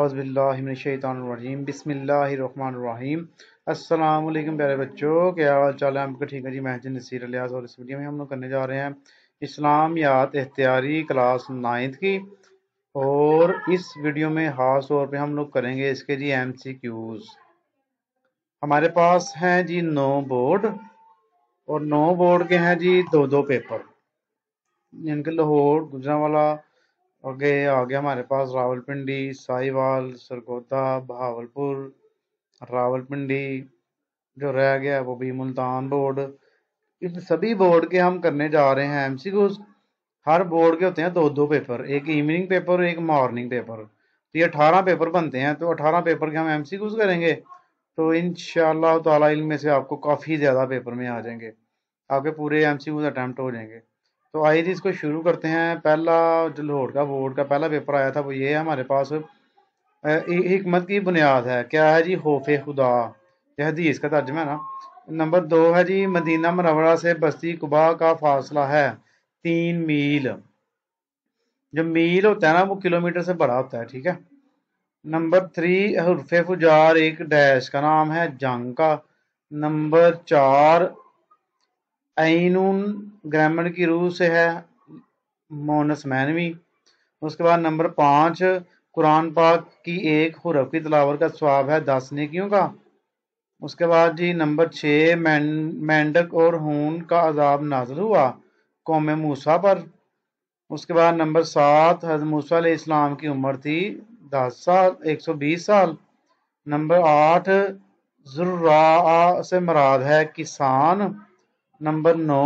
औज़बिल्लिमिनशैतरजीम बिसमीम अल्लाम प्यारे बच्चों क्या हाल चाल है आपका ठीक है जी मैं नसीर लियाज और इस वीडियो में हम लोग करने जा रहे हैं इस्लाम याद एहतियारी क्लास नाइन्थ की और इस वीडियो में ख़ास तौर पे हम लोग करेंगे इसके जी एम सी क्यूज़ हमारे पास हैं जी नौ बोर्ड और नौ बोर्ड के हैं जी दो दो पेपर इनके लाहौर गुजरा वाला ओके आ गया हमारे पास रावलपिंडी साहिवाल सरगोदा बहावलपुर रावलपिंडी जो रह गया वो भी मुल्तान बोर्ड इन सभी बोर्ड के हम करने जा रहे हैं एमसीक्यूज हर बोर्ड के होते हैं दो दो पेपर एक इवनिंग पेपर और एक मॉर्निंग पेपर तो ये अठारह पेपर बनते हैं तो अठारह पेपर के हम एम करेंगे तो इन ताला इनमें से आपको काफ़ी ज़्यादा पेपर में आ जाएंगे आपके पूरे एम सी अटैम्प्ट हो जाएंगे तो आइए जी इसको शुरू करते हैं पहला जो लाहौर का बोर्ड का पहला पेपर आया था वो ये है हमारे पास हमत की बुनियाद है क्या है जी होफ खुदा यह हदीस का तर्जमा है ना नंबर दो है जी मदीना मरवरा से बस्ती कुबा का फासला है तीन मील जो मील होता है ना वो किलोमीटर से बड़ा होता है ठीक है नंबर थ्री हरफ फुजार एक डैश का नाम है जंग का नंबर चार आइनून ग्रामर की रूह से है मोनस मैनवी उसके बाद नंबर पाँच कुरान पाक की एक हुरफ की तलावर का स्वाब है दस नेकियों का उसके बाद जी नंबर छः मैंड, मेंढक और हून का अजाब नाजल हुआ कौम मूसा पर उसके बाद नंबर सात हज मूसा इस्लाम की उम्र थी दस साल एक सौ बीस साल नंबर आठ जुर्रा से मराद है किसान नंबर नौ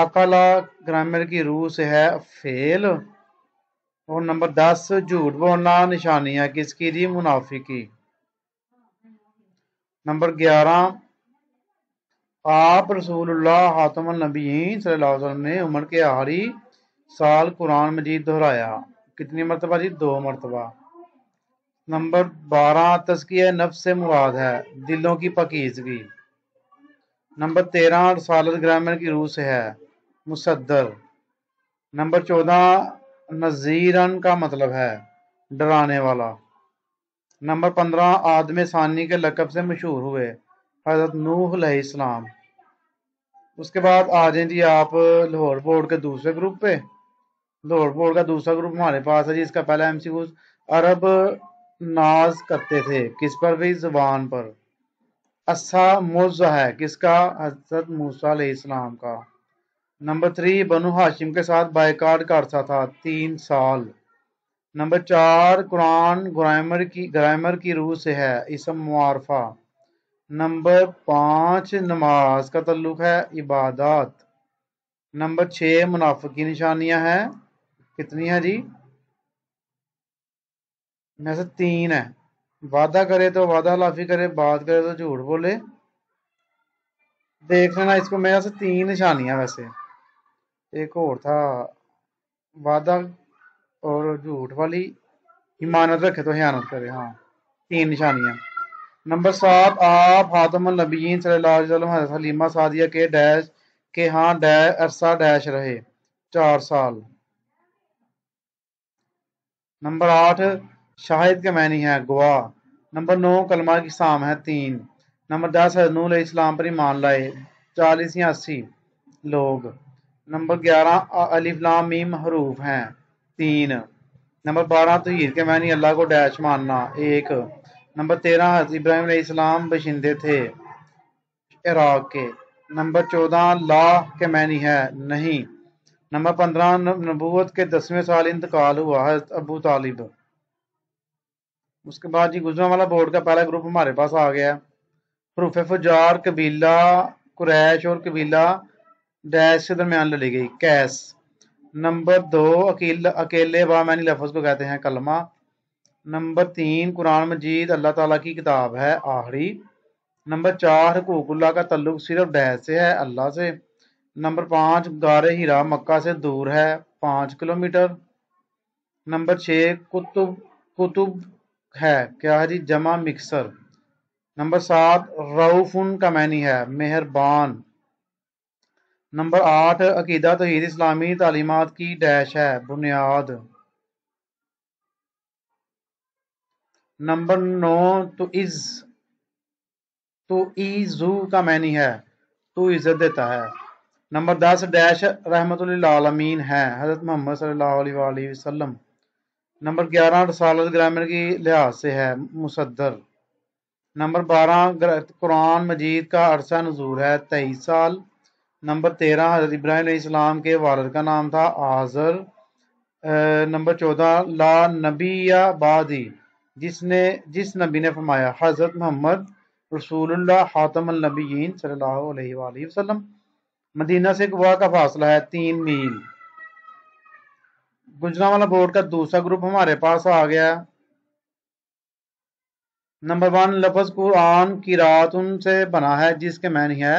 अकला ग्रामर की रूह से है फेल और नंबर दस झूठ बोलना निशानी है किसकी जी मुनाफी की नंबर ग्यारह आप रसूलुल्लाह हातम नबी वसल्लम ने उम्र के आहरी साल कुरान मजीद दोहराया कितनी मरतबा जी दो मरतबा नंबर बारह तस्किया नफ से मुराद है दिलों की पकीजगी नंबर तेरह सालस ग्रामर की रूह से है मुसदर नंबर चौदह नज़ीरन का मतलब है डराने वाला नंबर पंद्रह आदम सानी के लकब से मशहूर हुए हज़रत नूह इस्लाम उसके बाद आ जाए जी आप लाहौर बोर्ड के दूसरे ग्रुप पे लाहौर बोर्ड का दूसरा ग्रुप हमारे पास है जी इसका पहला एम अरब नाज करते थे किस पर भी जुबान पर असा मोजा है किसका हजरत मूसा का नंबर थ्री बनु हाशिम के साथ बायकाट का अरसा था तीन साल नंबर चार कुरान ग्रामर की ग्रामर की रूह से है इसम मुआरफा नंबर पाँच नमाज का तल्लुक है इबादत नंबर छः मुनाफ की निशानियाँ हैं कितनी हैं जी मैं से तीन है वादा करे तो वादा लाफी करे बात करे तो झूठ बोले देख लेना इसको मेरे से तीन निशानियां वैसे एक और था वादा और झूठ वाली इमानत रखे तो हयानत करे हाँ तीन निशानियां नंबर सात आप हातम नबीन सलीमा सादिया के डैश के हाँ डैश अरसा डैश रहे चार साल नंबर आठ शाहिद के मैनी है गवाह नंबर नौ कलमा की शाम है तीन नंबर दस नूल इस्लाम पर ईमान लाए चालीस या अस्सी लोग नंबर ग्यारह अलिफ्लाम मीम हरूफ हैं तीन नंबर बारह हीर के मैनी अल्लाह को डैश मानना एक नंबर तेरह इब्राहिम इस्लाम बशिंदे थे इराक के नंबर चौदह ला के मैनी है नहीं नंबर पंद्रह नबूत के दसवें साल इंतकाल हुआ हजरत अबू तालिब उसके बाद जी गुजरावाला बोर्ड का पहला ग्रुप हमारे पास आ गया हरूफ फुजार कबीला कुरैश और कबीला डैश के दरम्यान लड़ी गई कैस नंबर दो अकेल अकेले बामैनी लफज को कहते हैं कलमा नंबर तीन कुरान मजीद अल्लाह ताला की किताब है आहरी नंबर चार हकूकुल्ला का तल्लुक सिर्फ डैश से है अल्लाह से नंबर पाँच गार हीरा मक्का से दूर है पाँच किलोमीटर नंबर छः कुतुब कुतुब है क्या जी जमा मिक्सर नंबर सात रऊफुन का मैनी है मेहरबान नंबर आठ अकीदा तोहद इस्लामी तालीमत की डैश है बुनियाद नंबर नौ तो इज़ तो ईजू का मैनी है तो इज़्ज़त देता है नंबर दस डैश रहमत आलमीन है हज़रत मोहम्मद सल्लल्लाहु अलैहि वसल्लम नंबर ग्यारह रसालत ग्रामर की लिहाज से है मुसदर नंबर बारह कुरान मजीद का अरसा नजूर है तेईस साल नंबर तेरह हजरत इब्राहिम के वालद का नाम था आजर नंबर चौदह ला नबी या बादी जिसने जिस नबी ने फरमाया हज़रत मोहम्मद रसूलुल्लाह हातम नबीन सल्लल्लाहु अलैहि वसल्लम मदीना से गुआ का फासला है तीन मील गुंजरावाला बोर्ड का दूसरा ग्रुप हमारे पास आ गया नंबर वन लफज कुरान की रात उनसे बना है जिसके मैनी है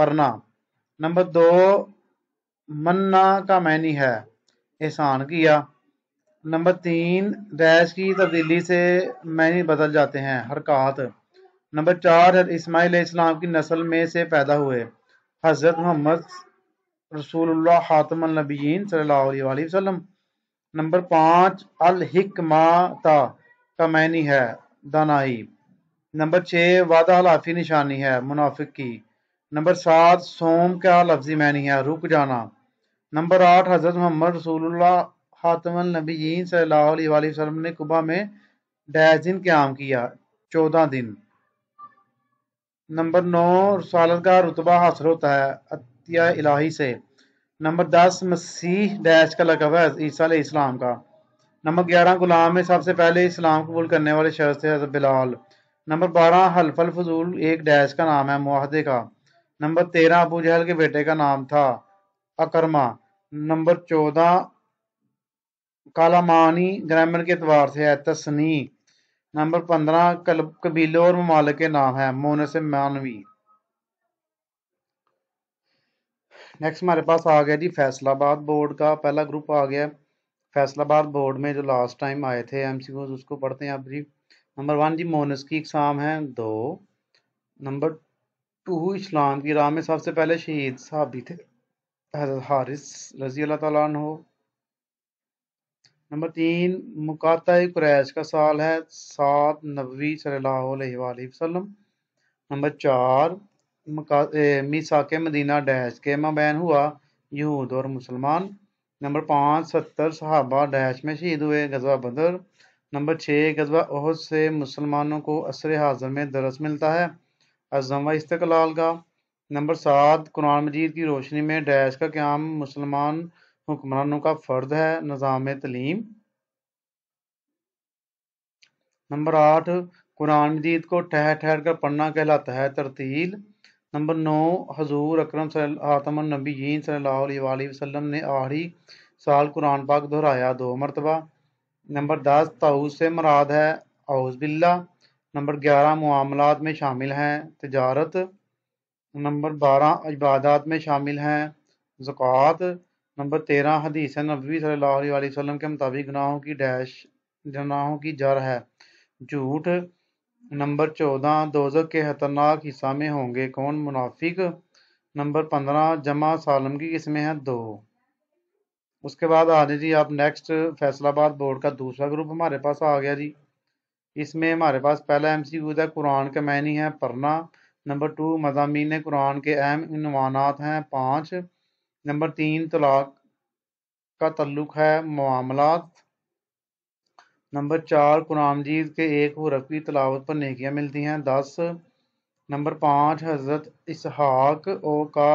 परना नंबर दो मन्ना का मैनी है एहसान किया नंबर तीन डैश की तब्दीली से मैनी बदल जाते हैं हरकत नंबर चार इसमाइल इस्लाम की नस्ल में से पैदा हुए हज़रत मोहम्मद रसूल हातमन सल्ला वसलम नंबर पाँच अल हिकमाता कमैनी है दानाई नंबर छः वादा हलाफी निशानी है मुनाफिक की नंबर सात सोम का लफ्जी मैनी है रुक जाना नंबर आठ हज़रत मोहम्मद रसूलुल्लाह हातमल नबीन सल्लाम ने कुबा में डैश दिन क्याम किया चौदह दिन नंबर नौ रसालत का रुतबा हासिल होता है अतिया इलाही से नंबर दस मसीह डैश का लकब है ईसा इस्लाम का नंबर ग्यारह गुलाम में सबसे पहले इस्लाम कबूल करने वाले शख्स थे हजरत बिलाल नंबर बारह हल्फल फजूल एक डैश का नाम है मुहदे का नंबर तेरह अबू जहल के बेटे का नाम था अकरमा नंबर चौदह कालामानी ग्रामर के अतबार से है तस्नी नंबर पंद्रह कबीलों और ममालिक के नाम है मोनस मानवी नेक्स्ट हमारे पास आ गया जी फैसलाबाद बोर्ड का पहला ग्रुप आ गया फैसलाबाद बोर्ड में जो लास्ट टाइम आए थे एम उसको पढ़ते हैं आप जी नंबर वन जी मोनस की एग्ज़ाम है दो नंबर टू इस्लाम की राह में सबसे पहले शहीद साहब भी थे हारिस रजी अल्लाह तला हो नंबर तीन मुकाता क्रैश का साल है सात नबी सल्लल्लाहु अलैहि वसल्लम नंबर चार के मदीना डैश के मैन हुआ यहूद और मुसलमान नंबर पाँच सत्तर सहाबा डैश में शहीद हुए गजवा बदर नंबर छः गजवा ओहद से मुसलमानों को असर हाजिर में दरस मिलता है अजम व इस्तलाल का नंबर सात कुरान मजीद की रोशनी में डैश का क्याम मुसलमान हुक्मरानों का फ़र्द है निज़ाम तलीम नंबर आठ कुरान मजीद को ठहर ठहर कर पढ़ना कहलाता है तरतील नंबर नौ हजूर अक्रम हातमन नबीन वसल्लम ने आखिरी साल कुरान पाक दोहराया दो मरतबा नंबर दस ताउस से मराद है आउज बिल्ला नंबर ग्यारह मामलात में शामिल हैं तजारत नंबर बारह इबादत में शामिल हैं ज़क़़त नंबर तेरह हदीस नबी सल्लल्लाहु अलैहि वसल्लम के मुताबिक गुनाहों की डैश गुनाहों की जड़ है झूठ नंबर चौदह दोजक के खतरनाक हिस्सा में होंगे कौन मुनाफिक नंबर पंद्रह जमा सालम की किस्में हैं दो उसके बाद आ जाए जी आप नेक्स्ट फैसलाबाद बोर्ड का दूसरा ग्रुप हमारे पास आ गया जी इसमें हमारे पास पहला एम सी है कुरान के मैनी है पढ़ना नंबर टू मजामी कुरान के अहम इनवानात हैं पाँच नंबर तीन तलाक का तल्लुक है मामलात नंबर चार कुरान मजीद के एक हरफ की तलावत पर नेकियां मिलती हैं दस नंबर पाँच हज़रत इसहाक ओ का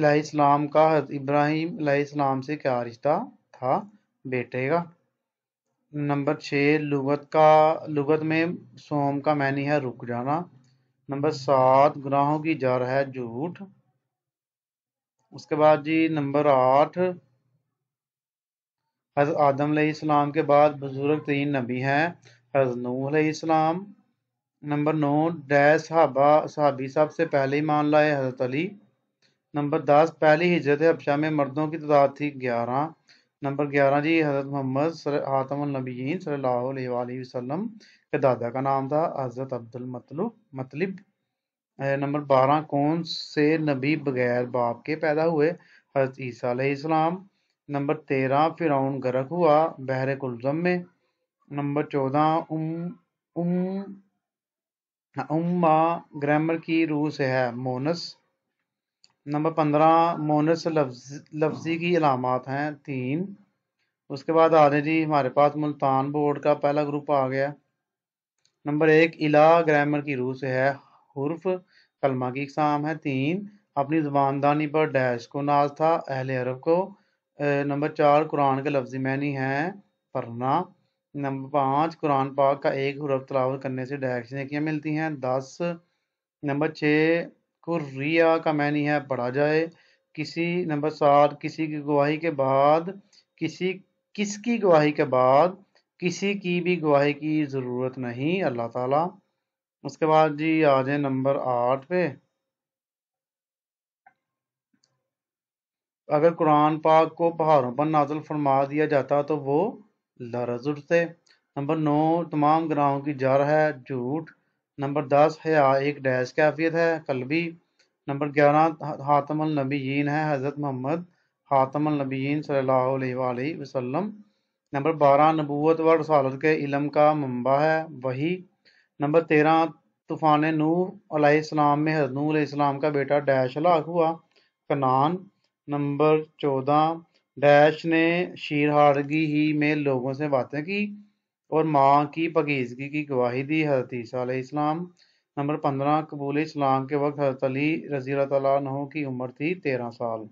इलाम का हज़रत इब्राहीम इस्लाम से क्या रिश्ता था बेटे का नंबर छः लुगत का लुगत में सोम का मैनी है रुक जाना नंबर सात गुनाहों की जर है झूठ उसके बाद जी नंबर आठ हज़रत आदम के बाद बुज़ुर्ग तीन नबी हैं हज़रत नूसम नंबर नौ डैश साहबा साहबी साहब से पहले मान लाए हज़रत अली नंबर दस पहली हिजरत हबशा में मर्दों की तादाद थी ग्यारह नंबर ग्यारह जी हज़रत मोहम्मद सर हातमनबीन सल वसम के दादा का नाम था हज़रत अब्दुल मतलुब मतलब नंबर बारह कौन से नबी बगैर बाप के पैदा हुए हज़रत ईसा नंबर तेरह फिराउन गर्क हुआ बहर कुलजम में नंबर चौदह उम उम उम्मा ग्रामर की रूह से है मोनस नंबर पंद्रह मोनस लफ्ज लफ्जी की अलामत हैं तीन उसके बाद आ रहे जी हमारे पास मुल्तान बोर्ड का पहला ग्रुप आ गया नंबर एक इला ग्रामर की रूह से है हर्फ कलमा की इकसाम है तीन अपनी ज़बानदानी पर डैश को नाज था अहल अरब को नंबर चार कुरान के लफ्ज़ मैनी हैं पढ़ना नंबर पाँच कुरान पाक का एक हरफ तलावत करने से डायरेक्ट नेकियाँ मिलती हैं दस नंबर छः कुर्रिया का मैनी है पढ़ा जाए किसी नंबर सात किसी की गवाही के बाद किसी किसकी गवाही के बाद किसी की भी गवाही की ज़रूरत नहीं अल्लाह ताला उसके बाद जी आ जाए नंबर आठ पे अगर कुरान पाक को पहाड़ों पर नाजल फरमा दिया जाता तो वो लरज उठते नंबर नौ तमाम ग्राहों की जड़ है झूठ नंबर दस हया एक डैश कैफियत है कलबी नंबर ग्यारह हातमल नबीन है हज़रत मोहम्मद हातमल नबीन सल्ला वसम नंबर बारह नबूत व रसालत के इलम का मुंबा है वही नंबर तेरह तूफ़ान नू अलैहिस्सलाम में हजनू अलैहिस्सलाम का बेटा डैश हलाक हुआ कनान नंबर चौदह डैश ने शीरहारगी में लोगों से बातें की और माँ की पकीजगी की गवाही दी हजरत इस्लाम नंबर पंद्रह कबूल इस्लाम के वक्त हजरत अली रजी तु की उम्र थी तेरह साल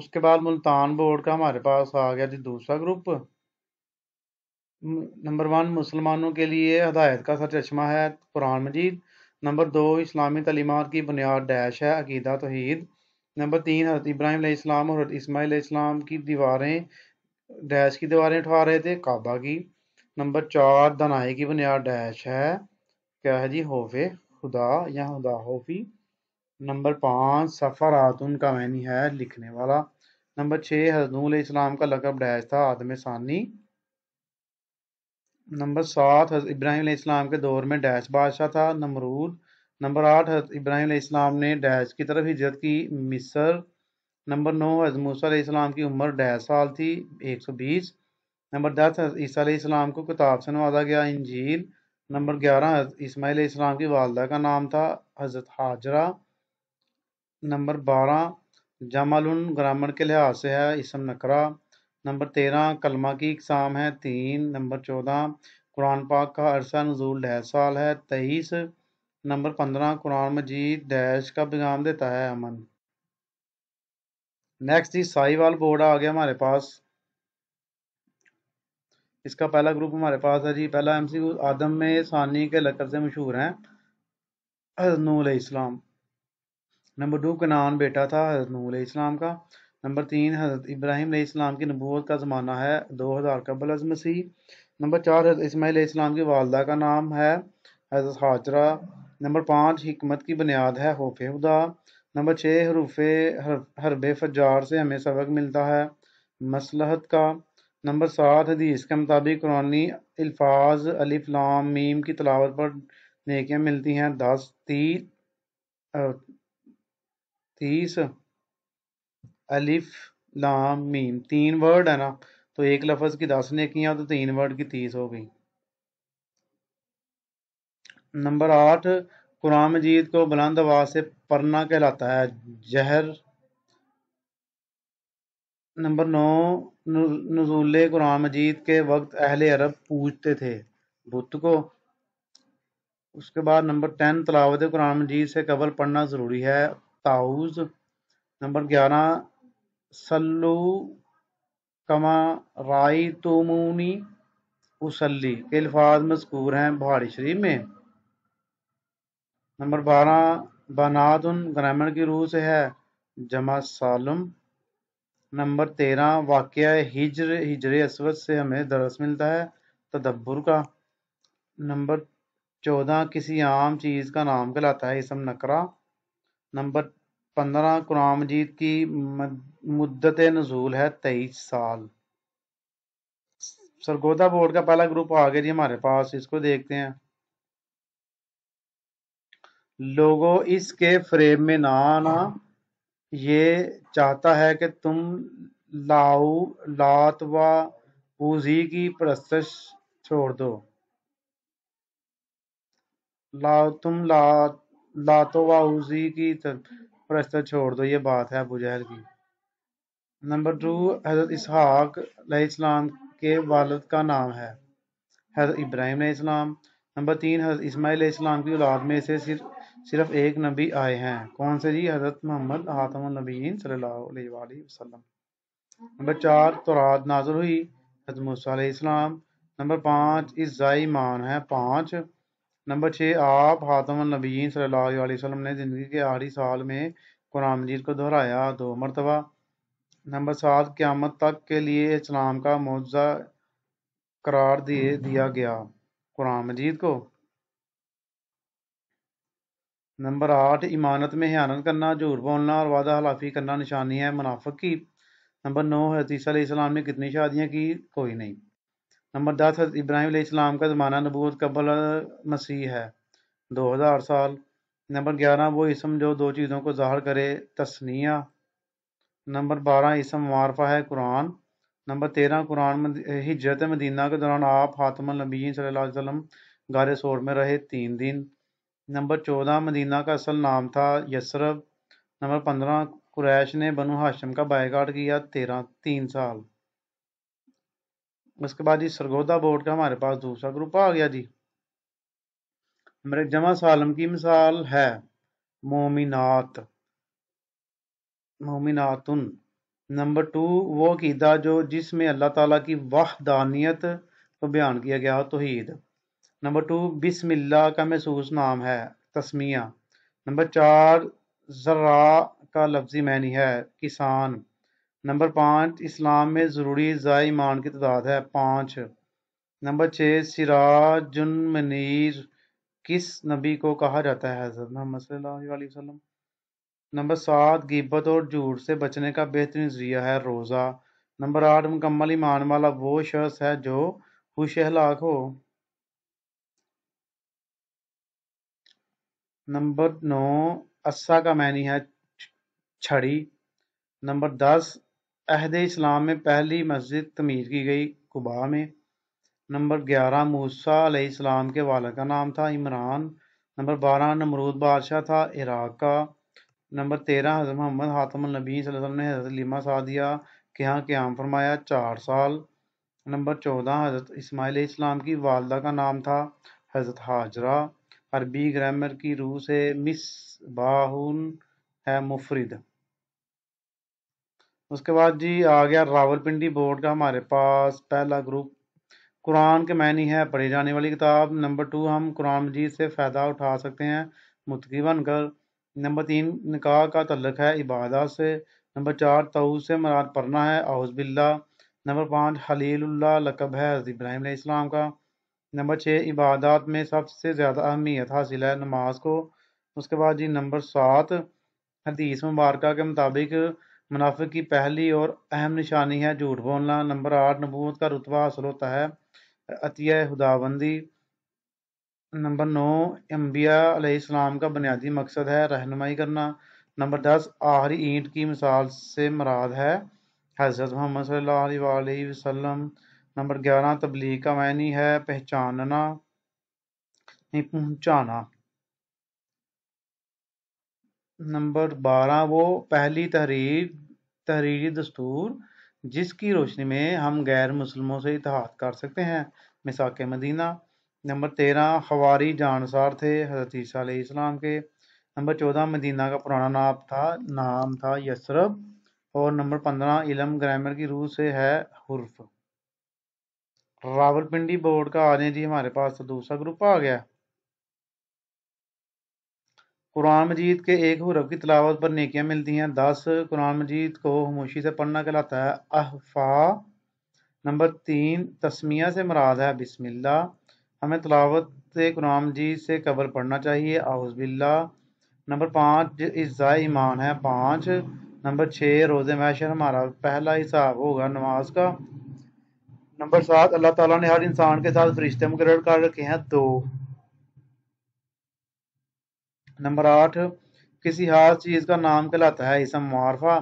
उसके बाद मुल्तान बोर्ड का हमारे पास आ गया जी दूसरा ग्रुप नंबर वन मुसलमानों के लिए हदायत का सर चश्मा है कुरान मजीद नंबर दो इस्लामी तलीमार की बुनियाद डैश है अकीदा तोहद नंबर तीन हज़रत इब्राहिम इस्लाम और इसमाईल इस्लाम की दीवारें डैश की दीवारें उठा रहे थे काबा की नंबर चार दनाए की बुनियाद डैश है क्या है जी होफे खुदा या खुदा होफी नंबर पाँच सफ़ारातुन का मैनी है लिखने वाला नंबर छः हजनूल इस्लाम का लकब डैश था आदम सानी नंबर सात इब्राहिम इस्लाम के दौर में डैश बादशाह था नमरूद नंबर आठ इब्राहिम इस्लाम ने डैश की तरफ हिजरत की मिसर नंबर नौ मूसा इस्लाम की उम्र डैश साल थी एक सौ बीस नंबर दस ईसा इस्लाम को किताब से नवाजा गया इंजील नंबर ग्यारह इसमाइल इस्लाम की वालदा का नाम था हज़रत हाजरा नंबर बारह जमाल ग्रामर के लिहाज से है इसम नकरा नंबर तेरह कलमा की इकसाम है तीन नंबर चौदह कुरान पाक का अरसा नजूल डेढ़ साल है तेईस नंबर पंद्रह कुरान मजीद डैश का पैगाम देता है अमन नेक्स्ट जी साहिवाल बोर्ड आ गया हमारे पास इसका पहला ग्रुप हमारे पास है जी पहला एम सी आदम में सानी के लकब से मशहूर हैं हजनूल इस्लाम नंबर टू कनान बेटा था हजनूल इस्लाम का नंबर तीन हज़रत इब्राहिम इस्लाम की नबूत का ज़माना है दो हज़ार कबल अज मसीह नंबर चार हज़रत इसमाही इस्लाम की वालदा का नाम है हज़रत हाजरा नंबर पाँच हमत की बुनियाद है होफे उदा नंबर छः हरूफ हर, हरब फजार से हमें सबक मिलता है मसलहत का नंबर सात हदीस के मुताबिक कुरानी अल्फाज अलिफ्लाम मीम की तलावत पर नेकियाँ मिलती हैं दस तीस तीस अलिफ लाम मीम तीन वर्ड है ना तो एक लफ्ज़ की दस नेकियाँ तो तीन वर्ड की तीस हो गई नंबर आठ कुरान मजीद को बुलंद आवाज से पढ़ना कहलाता है जहर नंबर नौ नजूल कुरान मजीद के वक्त अहले अरब पूजते थे बुत को उसके बाद नंबर टेन तलावत कुरान मजीद से कबल पढ़ना ज़रूरी है ताउज़ नंबर ग्यारह सल्लू कमा राई तुमूनी उसली के अल्फाज मजकूर हैं बुहारी शरीफ में नंबर बारह उन ग्रामर की रूह से है जमा सालम नंबर तेरह वाक्य हिजर हिजर असवद से हमें दरस मिलता है तदब्बर का नंबर चौदह किसी आम चीज़ का नाम कहलाता है इसम नकरा नंबर पंद्रह कुरान मजीद की मुद्दत नजूल है तेईस साल सरगोदा बोर्ड का पहला ग्रुप आ गया जी हमारे पास इसको देखते हैं लोगों इसके फ्रेम में ना आना ये चाहता है कि तुम लाऊ लात व पूजी की प्रस्तश छोड़ दो लाओ तुम ला लातो व की प्रस्त छोड़ दो ये बात है अबू जहल की नंबर टू हजरत इसहाक इस्लाम के वालद का नाम है हजरत इब्राहिम इस्लाम नंबर तीन हजरत इसमाईल इस्लाम की औलाद में से सिर्फ सिर्फ एक नबी आए हैं कौन से जी हज़रत मोहम्मद आतम नबीन वसल्लम नंबर चार तौरात नाजुल हुई हजरत नंबर पाँच इज़ाई मान है पाँच नंबर छः आप हातम नबीन सल्लल्लाहु वसल्लम ने ज़िंदगी के आखिरी साल में कुरान मजीद को दोहराया दो मरतबा नंबर सात क़्यामत तक के लिए इस्लाम का मुआवजा करार दिए दिया गया कुरान मजीद को नंबर आठ इमानत में हयानत करना झूठ बोलना और वादा हलाफी करना निशानी है मुनाफक की नंबर नौ हरतीसा इस्लाम ने कितनी शादियाँ की कोई नहीं नंबर दस हजरत इब्राहिम इस्लाम का ज़माना नबूत कबल मसीह है दो हज़ार साल नंबर ग्यारह वो इसम जो दो चीज़ों को ज़ाहर करे तस्निया नंबर बारह इसम मारफा है कुरान नंबर तेरह कुरान हिजरत मदीना के दौरान आप हातम नबी सल्लल्लाहु अलैहि गारे सोर में रहे तीन दिन नंबर चौदह मदीना का असल नाम था यसरब नंबर पंद्रह कुरैश ने बनु हाशम का बायकाट किया तेरह तीन साल उसके बाद जी सरगोदा बोर्ड का हमारे पास दूसरा ग्रुप आ गया जी नंबर जमा सालम की मिसाल है मोमिनात मोमिनातुन नंबर टू वो अकीदा जो जिसमें अल्लाह ताला की वाहदानियत को बयान किया गया तोहीद नंबर टू बिसमिल्ला का महसूस नाम है तस्मिया नंबर चार जर्रा का लफ्जी मैनी है किसान नंबर पाँच इस्लाम में ज़रूरी ज़ाय ईमान की तादाद है पाँच नंबर छः सिराजुन मनीर किस नबी को कहा जाता है हज़रत मोहम्मद वसल्लम नंबर सात गिब्बत और झूठ से बचने का बेहतरीन जरिया है रोज़ा नंबर आठ मुकम्मल ईमान वाला वो शख्स है जो खुश हलाक हो नंबर नौ अस्सा का मैनी है छड़ी नंबर दस अहद इस्लाम में पहली मस्जिद तमीर की गई कुबा में नंबर ग्यारह मूसा अलैहिस्सलाम के वाला का नाम था इमरान नंबर बारह नमरूद बादशाह था इराक का नंबर तेरह हज़रत मोहम्मद हातम नबी वसल्लम ने हज़रत लिमा सादिया के यहाँ क्याम फरमाया चार साल नंबर चौदह हज़रत इसमाईल इस्लाम की वालदा का नाम था हज़रत हाजरा अरबी ग्रामर की रूह से बाहुन है मुफरिद उसके बाद जी आ गया रावलपिंडी बोर्ड का हमारे पास पहला ग्रुप कुरान के मैनी है पढ़ी जाने वाली किताब नंबर टू हम कुरान मजीद से फ़ायदा उठा सकते हैं मुतकी बनकर नंबर तीन निकाह का तल्लक है इबादत से नंबर चार तऊ से मराद पढ़ना है आउज़बिल्ला नंबर पाँच हलील लकब है इब्राहिम इस्लाम का नंबर छः इबादत में सबसे ज़्यादा अहमियत हासिल है नमाज को उसके बाद जी नंबर सात हदीस मुबारक के मुताबिक मुनाफिक की पहली और अहम निशानी है झूठ बोलना नंबर आठ नबूत का रुतबा हासिल होता है अतिया खुदाबंदी नंबर नौ अम्बिया अलैहिस्सलाम का बुनियादी मकसद है रहनुमाई करना नंबर दस आहरी ईंट की मिसाल से मराद है हज़रत मोहम्मद सल्लल्लाहु अलैहि वसल्लम नंबर ग्यारह तबलीग का मैनी है पहचानना नहीं पहुंचाना नंबर बारह वो पहली तहरीर तहरीरी दस्तूर जिसकी रोशनी में हम गैर मुसलमों से इतिहाद कर सकते हैं मिसाक मदीना नंबर तेरह हवारी जानसार थे हजरत इस्लाम के नंबर चौदह मदीना का पुराना नाम था नाम था यसरब और नंबर पंद्रह इलम ग्रामर की रूह से है हर्फ रावलपिंडी बोर्ड का आने जी हमारे पास तो दूसरा ग्रुप आ गया कुरान मजीद के एक हुरब की तलावत पर नेकियां मिलती हैं दस कुरान मजीद को हमोशी से पढ़ना कहलाता है अहफा नंबर तीन तस्मिया से मराद है बिस्मिल्ला हमें तलावत कुरान मजीद से कबल पढ़ना चाहिए आउज़बिल्ला नंबर पाँच इज़ा ईमान है पाँच नंबर छः रोज़ मैशर हमारा पहला हिसाब होगा नमाज का नंबर सात अल्लाह ताला ने हर इंसान के साथ फरिश्ते मुकर कर रखे हैं दो नंबर आठ किसी हर चीज़ का नाम कहलाता है इसम मारफा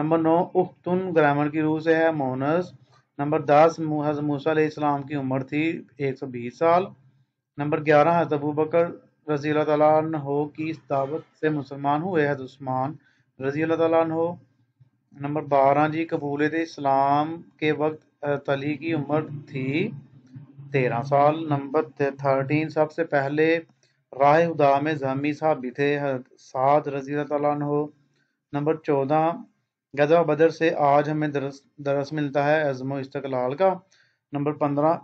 नंबर नौ उख्तुन ग्रामर की रूह से है मोनस नंबर दस हज मूसा इस्लाम की उम्र थी एक सौ बीस साल नंबर ग्यारह हज अबू बकर रजी हो की दावत से मुसलमान हुए हज उस्मान रजी हो नंबर बारह जी कबूलत इस्लाम के वक्त तली की उम्र थी तेरह साल नंबर थर्टीन सबसे पहले राय उदा में जहमी साहब भी थे साद रजी हो नंबर चौदह गजा बदर से आज हमें दरस दरस मिलता है अजमो इस्तकलाल का नंबर पंद्रह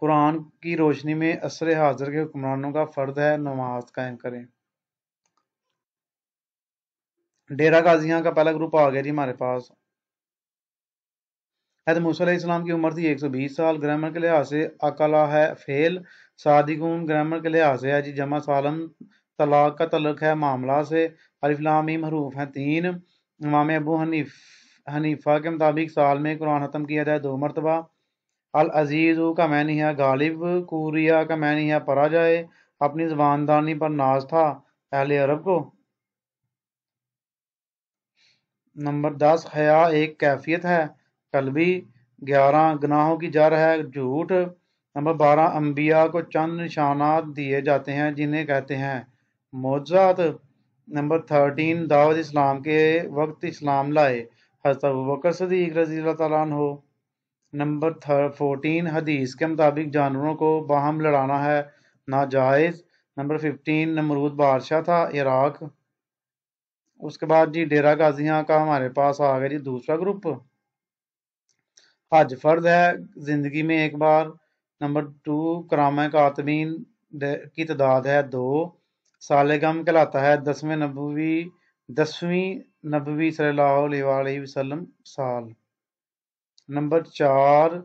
कुरान की रोशनी में असर हाजिर के हुक्मरानों का फ़र्द है नमाज कायम करें डेरा गाजियाँ का पहला ग्रुप आ गया जी हमारे पास हैद तो मूसम की उम्र थी एक सौ बीस साल ग्रामर के लिहाज से अकला है फेल सादिगुन ग्रामर के लिहाज से है जी जमा सालम तलाक का तलक है मामला से अलिफ्लामीम हरूफ हैं तीन इमाम अबू हनीफ हनीफा के मुताबिक साल में कुरान ख़त्म किया जाए दो मरतबा अल अजीज़ का मैं नहीं है गालिब कुरिया का मैं नहीं है परा जाए अपनी जबानदानी पर नाज था अहल अरब को नंबर दस हया एक कैफियत है कल ग्यारह गनाहों की जर है झूठ नंबर बारह अम्बिया को चंद निशाना दिए जाते हैं जिन्हें कहते हैं मोजात नंबर थर्टीन दावत इस्लाम के वक्त इस्लाम लाए हजरत बकर सदीक रजी हो नंबर फोर्टीन हदीस के मुताबिक जानवरों को बाहम लड़ाना है नाजायज़ नंबर फिफ्टीन नमरूद बादशाह था इराक उसके बाद जी डेरा गाजियाँ का हमारे पास आ गया जी दूसरा ग्रुप हज फर्द है ज़िंदगी में एक बार नंबर टू कराम कातमीन की तादाद है दो साल गम कहलाता है दसवें नबी दसवीं नबी सल्लल्लाहु साल नंबर चार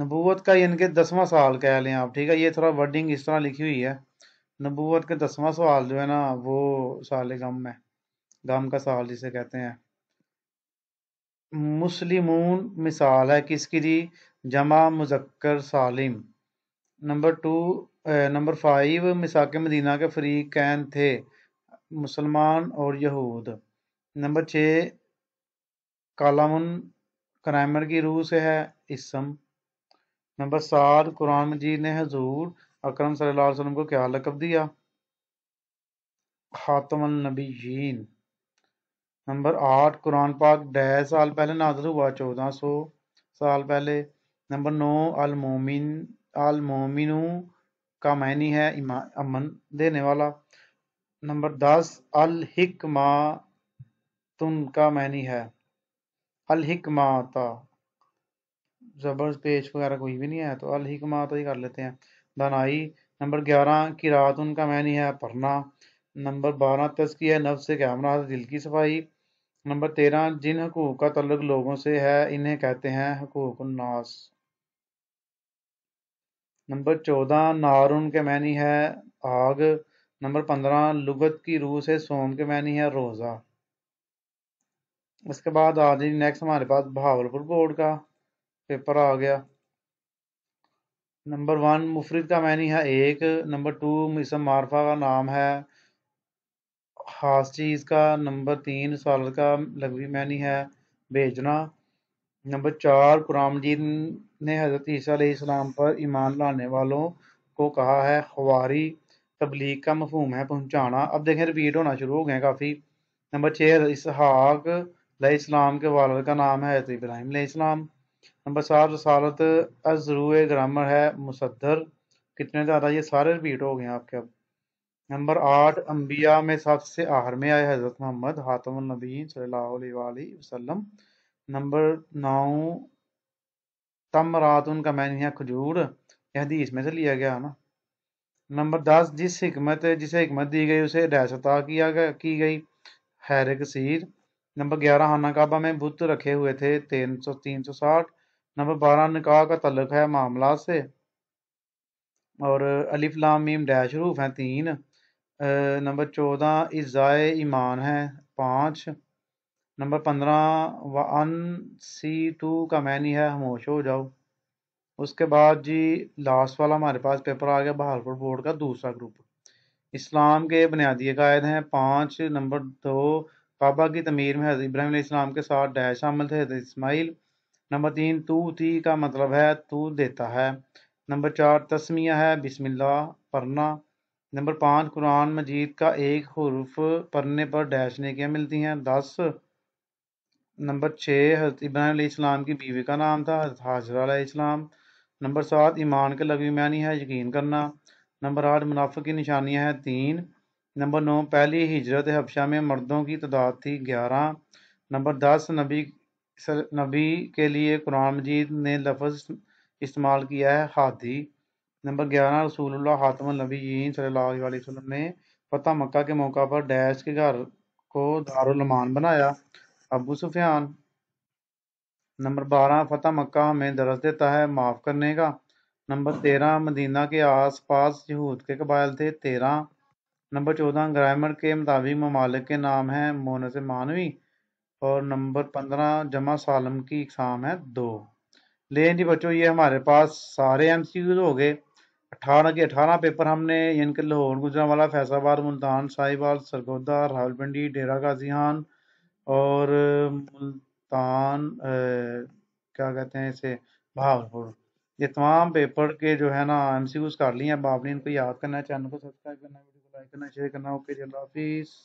नबूत का यानी कि दसवां साल कह लें आप ठीक है ये थोड़ा वर्डिंग इस तरह लिखी हुई है नबूवत का दसवां साल जो है ना वो साल गम है गम का साल जिसे कहते हैं मुसलिमून मिसाल है किसकी जी जमा मुजक्कर सालिम नंबर टू नंबर फाइव मिसाक मदीना के फरीक कैन थे मुसलमान और यहूद नंबर छः कालामन क्राइमर की रूह से है इसम नंबर सात कुरान मजीद ने हजूर अक्रम सल्लल्लाहु अलैहि वसल्लम को क्या लकब दिया खातमन नंबर आठ कुरान पाक ढाई साल पहले नाजर हुआ चौदह सौ साल पहले नंबर नौ अलमोमिन अलमोमिन का मैनी है अमन देने वाला नंबर दस अलहिकमा तुन का मैनी है माता जबर पेज वगैरह कोई भी नहीं है तो माता ही कर लेते हैं दानाई नंबर ग्यारह की रात उनका मैनी है पढ़ना नंबर बारह तस्की है नफ से कैमरा दिल की सफाई नंबर तेरह जिन हकूक का तल्लक लोगों से है इन्हें कहते हैं हकूक नास नंबर चौदह नार उनके मैनी है आग नंबर पंद्रह लुगत की रूह से सोम के मैनी है रोज़ा इसके बाद आज नेक्स्ट हमारे पास भावलपुर बोर्ड का पेपर आ गया नंबर वन मुफरद का मैनी है एक नंबर टू मिसम मारफा का नाम है खास चीज़ का नंबर तीन साल का लगवी मैनी है भेजना नंबर चार कुरान मजीद ने हज़रत ईसीम पर ईमान लाने वालों को कहा है हवारी तबलीग का मफहम है पहुँचाना अब देखें रिपीट होना शुरू हो गए काफ़ी नंबर छः इसहाक इस्लाम के वाल का नाम है हज़रत इब्राहिम इस्लाम नंबर सात रसालत अजरू ग्रामर है मुसदर कितने ज़्यादा ये सारे रिपीट हो गए आपके अब नंबर आठ अम्बिया में सबसे आहर में आए हज़रत मोहम्मद हातमनबीन वसल्लम नंबर नौ तमरातन उनका मैन यहाँ खजूर यह हदीस में से लिया गया है ना नंबर दस जिस हमत जिसे हमत दी गई उसे रहसता किया गया की गई हैर कसीर नंबर ग्यारह हाना काबा में बुत रखे हुए थे तीन सौ तीन सौ साठ नंबर बारह निकाह का तल्लक है मामला से और अलिफ लामीम डैश रूफ हैं तीन नंबर चौदह इज़ाए ईमान है पाँच नंबर पंद्रह वन सी टू का मैनी है खामोश हो जाओ उसके बाद जी लास्ट वाला हमारे पास पेपर आ गया बहालपुर बोर्ड का दूसरा ग्रुप इस्लाम के बुनियादी कायद हैं पाँच नंबर दो काबा की तमीर में हजरत इब्राहिम इस्लाम के साथ डैश शामिल थे हजरत इसमाइल नंबर तीन तू थी का मतलब है तू देता है नंबर चार तस्मिया है बिस्मिल्लाह पढ़ना नंबर पाँच कुरान मजीद का एक हरूफ पढ़ने पर डैश नेकियाँ मिलती हैं दस नंबर छः हज़रत इब्राहिम की बीवी का नाम था हज़रत हाजरा इस्लाम नंबर सात ईमान के लगी मानी है यकीन करना नंबर आठ मुनाफ़ की निशानियाँ हैं तीन नंबर नौ पहली हिजरत हफ्शा में मर्दों की तादाद थी ग्यारह नंबर दस नबी सर, नबी के लिए कुरान मजीद ने लफ्ज़ इस्तेमाल किया है हाथी नंबर ग्यारह रसूल हातम नबीन सल्लाम ने फतेह मक्का के मौका पर डैश के घर को दारुलमान बनाया अबू सुफियान नंबर बारह फतेह मक्का हमें दरस देता है माफ़ करने का नंबर तेरह मदीना के आस पास यहूद के कबायल थे तेरह नंबर चौदह ग्रामर के मुताबिक ममालिक के नाम हैं मोनस मानवी और नंबर पंद्रह जमा सालम की इकसाम है दो लें जी बच्चों ये हमारे पास सारे एम हो गए अठारह के अठारह पेपर हमने यानी कि लाहौर गुजरावाला फैसाबाद मुल्तान साहिबाल सरगोदा रावलपिंडी डेरा गाजी खान और मुल्तान क्या कहते हैं इसे भावलपुर ये तमाम पेपर के जो है ना एम सी यूज़ कर लिए हैं अब आपने इनको याद करना है चैनल को सब्सक्राइब करना है को लाइक करना शेयर करना ओके जी हाफिज़